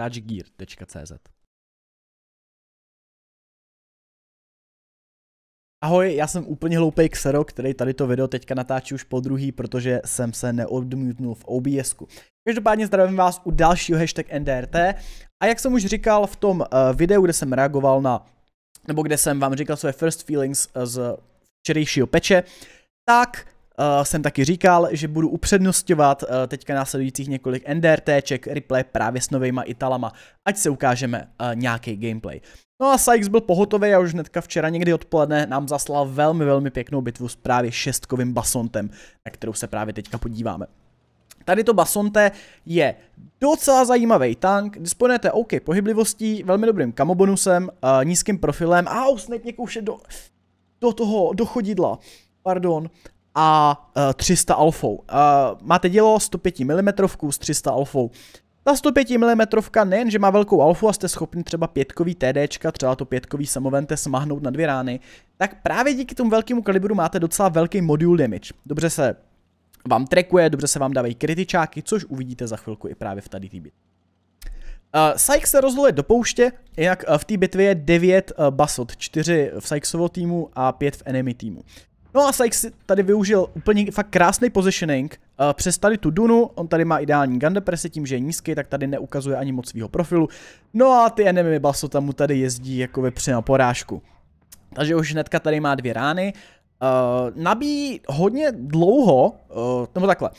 touchgear.cz. Ahoj, já jsem úplně hloupej Xero, který tady to video teďka natáčí už po druhý, protože jsem se neodmítnul v OBSku. Každopádně zdravím vás u dalšího hashtag NDRT a jak jsem už říkal v tom eh, videu, kde jsem reagoval na, nebo kde jsem vám říkal své first feelings eh, z včerejšího peče, tak Uh, jsem taky říkal, že budu upřednostňovat uh, teďka následujících několik NDRTček replay právě s novejma Italama, ať se ukážeme uh, eh, nějaký gameplay. No a Sykes byl pohotový a už hnedka včera někdy odpoledne nám zaslal velmi, velmi pěknou bitvu s právě šestkovým basontem, na kterou se právě teďka podíváme. Tady to Basonte je docela zajímavý tank, disponujete OK pohyblivostí, velmi dobrým kamobonusem, uh, nízkým profilem a usnetněk už je do, do toho, do chodidla, pardon, a 300 e, alfou. E, máte dělo 105 mm s 300 alfou. Ta 105 mm nejen, že má velkou alfu a jste schopni třeba pětkový TD, třeba to pětkový samovente smahnout na dvě rány, tak právě díky tomu velkému kalibru máte docela velký modul damage. Dobře se vám trekuje, dobře se vám dávají kritičáky, což uvidíte za chvilku i právě v tady té bitvě. Uh, Sykes se rozhoduje do pouště, jinak v té bitvě je 9 uh, basot, 4 v Sykesovo týmu a 5 v enemy týmu. No a Sykes tady využil úplně fakt krásný positioning eh, přes tady tu dunu, on tady má ideální gun depresi, tím, že je nízký, tak tady neukazuje ani moc svého profilu. No a ty enemy baso tam mu tady jezdí jako vepře na porážku. Takže už hnedka tady má dvě rány. Uh, nabíjí hodně dlouho, uh, nebo takhle.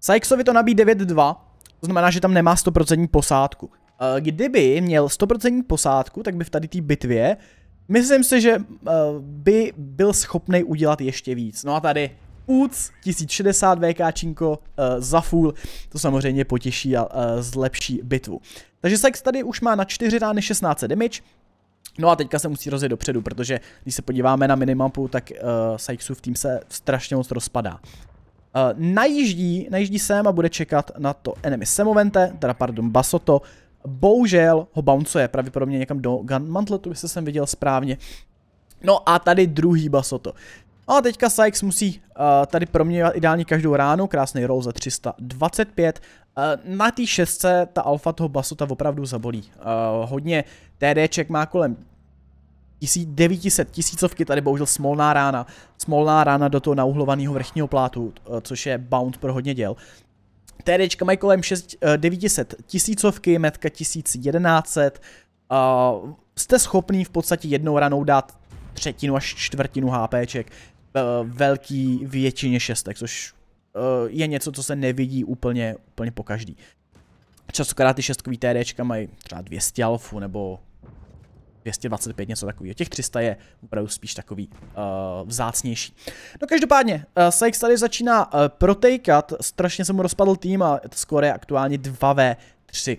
Sykesovi to nabíjí 9-2, to znamená, že tam nemá 100% posádku. Uh, kdyby měl 100% posádku, tak by v tady té bitvě uh, Myslím si, že eh, by byl schopný udělat ještě víc. No a tady Uc 1060 VKčinko eh, za full, to samozřejmě potěší a eh, zlepší bitvu. Takže Sex tady už má na 4 rány 16 damage, No a teďka se musí rozjet dopředu, protože když se podíváme na minimapu, tak uh, Sykesův tým se strašně moc rozpadá. Uh, najíždí, najíždí sem a bude čekat na to enemy Semovente, teda pardon Basoto, Bohužel ho bouncuje pravděpodobně někam do Gunmantletu, jestli jsem viděl správně. No a tady druhý basoto. No a teďka Sykes musí uh, tady proměňovat ideálně každou ránu, krásný roll za 325. Uh, na té šestce ta alfa toho basota opravdu zabolí. Uh, hodně TDček má kolem 900 tisícovky, tady bohužel smolná rána. Smolná rána do toho nauhlovaného vrchního plátu, uh, což je bound pro hodně děl. TDčka mají kolem 6, 900 eh, tisícovky, metka 1100. Uh, jste schopný v podstatě jednou ranou dát třetinu až čtvrtinu HPček uh, eh, velký většině šestek, což uh, je něco, co se nevidí úplně, úplně po každý. Častokrát ty šestkový TDčka mají třeba 200 alfu nebo 225, něco takového. Těch 300 je opravdu spíš takový uh, vzácnější. No každopádně, uh, Sykes tady začíná uh, protejkat, strašně se mu rozpadl tým a skóre je aktuálně 2v3.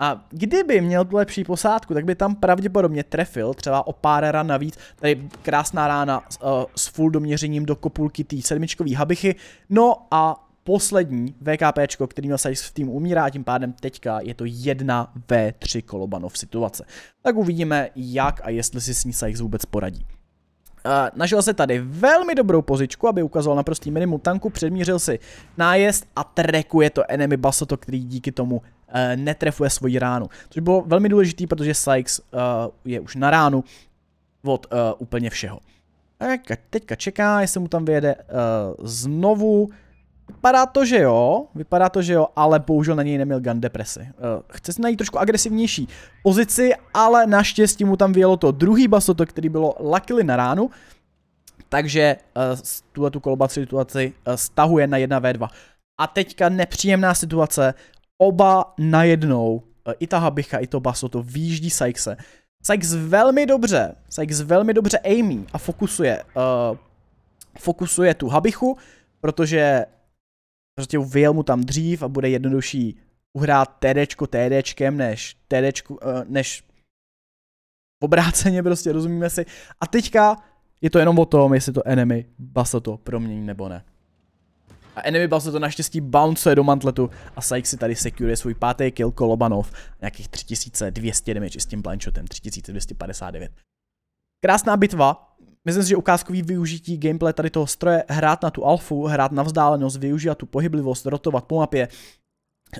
A kdyby měl tu lepší posádku, tak by tam pravděpodobně trefil třeba o pár ran navíc. Tady krásná rána uh, s full doměřením do kopulky té sedmičkové habichy. No a poslední VKP, který měl Sykes v týmu umírá a tím pádem teďka je to jedna V3 Kolobanov situace. Tak uvidíme, jak a jestli si s ní Sykes vůbec poradí. našel se tady velmi dobrou pozičku, aby ukazoval naprostý minimum tanku, předmířil si nájezd a trekuje to enemy Basoto, který díky tomu uh, netrefuje svoji ránu. Což bylo velmi důležité, protože Sykes uh, je už na ránu od eh, úplně všeho. Teďka, teďka čeká, jestli mu tam vyjede znovu Vypadá to, že jo, vypadá to, že jo, ale bohužel na něj neměl gun depresi. Eh, chce si najít trošku agresivnější pozici, ale naštěstí mu tam vyjelo to druhý basoto, který bylo lakily na ránu, takže eh, tuhle tu kolobat situaci eh, stahuje na 1v2. A teďka nepříjemná situace, oba najednou, i ta Habicha, i to basoto výjíždí Sykese. Sykes velmi dobře, Sykes velmi dobře aimí a fokusuje, uh, fokusuje tu Habichu, protože prostě vyjel mu tam dřív a bude jednodušší uhrát TDčko TDčkem, než TDčku, eh, než obráceně prostě, rozumíme si. A teďka je to jenom o tom, jestli to enemy to promění nebo ne. A enemy to naštěstí bounce do mantletu a Sykes si tady secure svůj pátý kill Kolobanov. Nějakých 3200 damage s tím blindshotem, 3259. Krásná bitva, Myslím si, že ukázkový využití gameplay tady toho stroje, hrát na tu alfu, hrát na vzdálenost, využívat tu pohyblivost, rotovat po mapě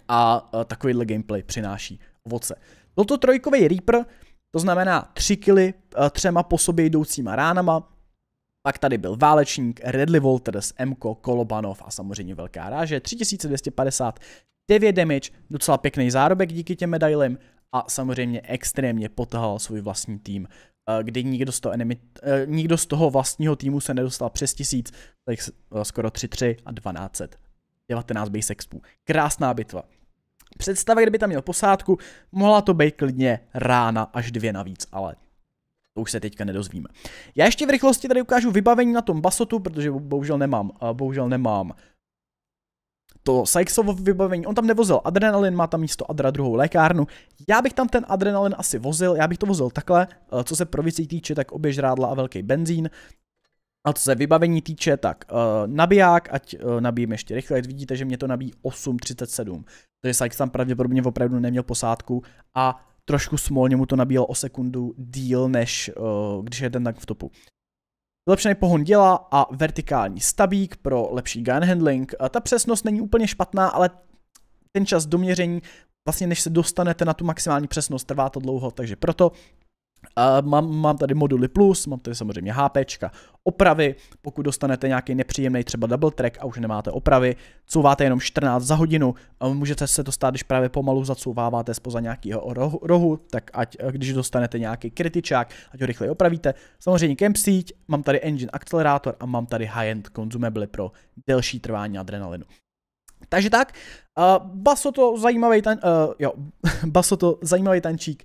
a e, takovýhle gameplay přináší ovoce. Byl to trojkový Reaper, to znamená tři kily e, třema po sobě jdoucíma ránama, pak tady byl válečník, Redly Walters, Mko, Kolobanov a samozřejmě velká ráže, 3250, damage, docela pěkný zárobek díky těm medailem a samozřejmě extrémně potahal svůj vlastní tým Eh, kdy nikdo z, toho enemy, eh, nikdo z toho vlastního týmu se nedostal přes tisíc, tak eh, skoro 3-3 a 12. 19 base expů. Krásná bitva. Představa, kdyby tam měl posádku, mohla to být klidně rána až dvě navíc, ale to už se teďka nedozvíme. Já ještě v rychlosti tady ukážu vybavení na tom basotu, protože bohužel nemám, bohužel nemám to Sykesovo vybavení, on tam nevozil adrenalin, má tam místo Adra druhou lékárnu. Já bych tam ten adrenalin asi vozil, já bych to vozil takhle, eh, co se provicí týče, tak obě žrádla a velký benzín. A co se vybavení týče, tak uh, eh, nabiják, ať uh, eh, nabijím ještě rychle, ať vidíte, že mě to nabíjí 8.37. Takže Sykes tam pravděpodobně opravdu neměl posádku a trošku smolně mu to nabíjelo o sekundu díl, než uh, když je ten tak v topu. Vylepšený pohon děla a vertikální stabík pro lepší gun handling. Ta přesnost není úplně špatná, ale ten čas doměření, vlastně než se dostanete na tu maximální přesnost, trvá to dlouho, takže proto Uh, mám, mám tady moduly plus, mám tady samozřejmě HP, opravy, pokud dostanete nějaký nepříjemný třeba double track a už nemáte opravy, couváte jenom 14 za hodinu, um, můžete se to stát, když právě pomalu zacouváváte spoza nějakého rohu, rohu, tak ať když dostanete nějaký kritičák, ať ho rychleji opravíte. Samozřejmě camp síť, mám tady engine akcelerátor a mám tady high-end consumable pro delší trvání adrenalinu. Takže tak, uh, baso to zajímavý tan, uh, jo, baso to zajímavý tančík,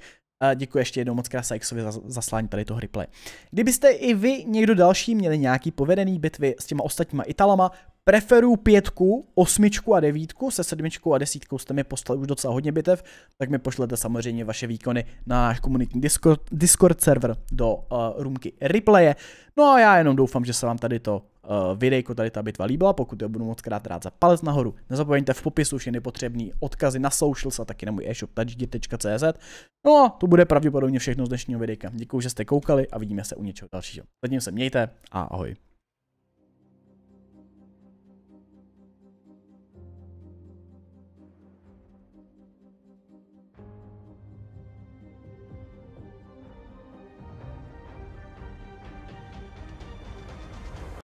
Děkuji ještě jednou moc krát Syksovi za zaslání tady toho replay. Kdybyste i vy někdo další měli nějaký povedený bitvy s těma ostatníma Italama, Preferuju pětku, osmičku a devítku, se sedmičkou a desítkou jste mi poslali už docela hodně bitev, tak mi pošlete samozřejmě vaše výkony na náš komunitní Discord, Discord server do uh, eh, roomky replaye. No a já jenom doufám, že se vám tady to uh, videjko, tady ta bitva líbila, pokud jo, budu moc krát rád za palec nahoru. Nezapomeňte v popisu všechny potřebné odkazy na socials a taky na můj e-shop touchgit.cz. No a to bude pravděpodobně všechno z dnešního videjka. Děkuji, že jste koukali a vidíme se u něčeho dalšího. Zatím se mějte a ahoj.